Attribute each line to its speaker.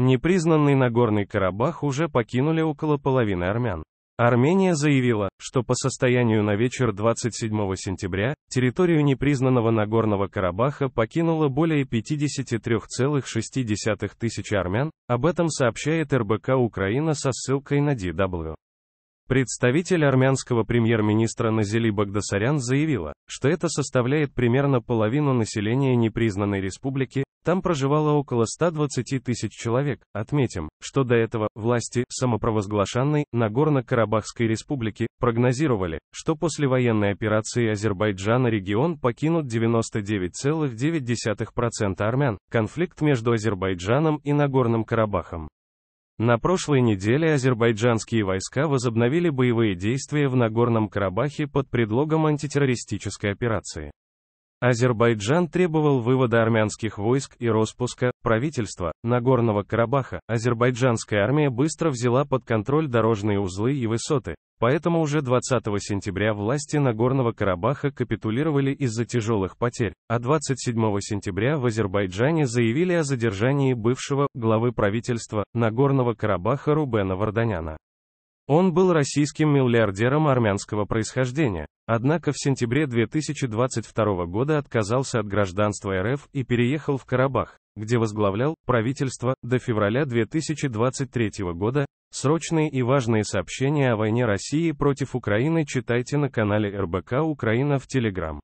Speaker 1: Непризнанный Нагорный Карабах уже покинули около половины армян. Армения заявила, что по состоянию на вечер 27 сентября территорию непризнанного Нагорного Карабаха покинуло более 53,6 тысяч армян, об этом сообщает РБК Украина со ссылкой на DW. Представитель армянского премьер-министра Назели Багдасарян заявила, что это составляет примерно половину населения непризнанной республики, там проживало около 120 тысяч человек. Отметим, что до этого власти самопровозглашенной Нагорно-Карабахской республики прогнозировали, что после военной операции Азербайджана регион покинут 99,9% армян. Конфликт между Азербайджаном и Нагорным Карабахом. На прошлой неделе азербайджанские войска возобновили боевые действия в Нагорном Карабахе под предлогом антитеррористической операции. Азербайджан требовал вывода армянских войск и распуска правительства Нагорного Карабаха. Азербайджанская армия быстро взяла под контроль дорожные узлы и высоты, поэтому уже 20 сентября власти Нагорного Карабаха капитулировали из-за тяжелых потерь, а 27 сентября в Азербайджане заявили о задержании бывшего главы правительства Нагорного Карабаха Рубена Варданяна. Он был российским миллиардером армянского происхождения, однако в сентябре 2022 года отказался от гражданства РФ и переехал в Карабах, где возглавлял правительство до февраля 2023 года. Срочные и важные сообщения о войне России против Украины читайте на канале РБК Украина в Телеграм.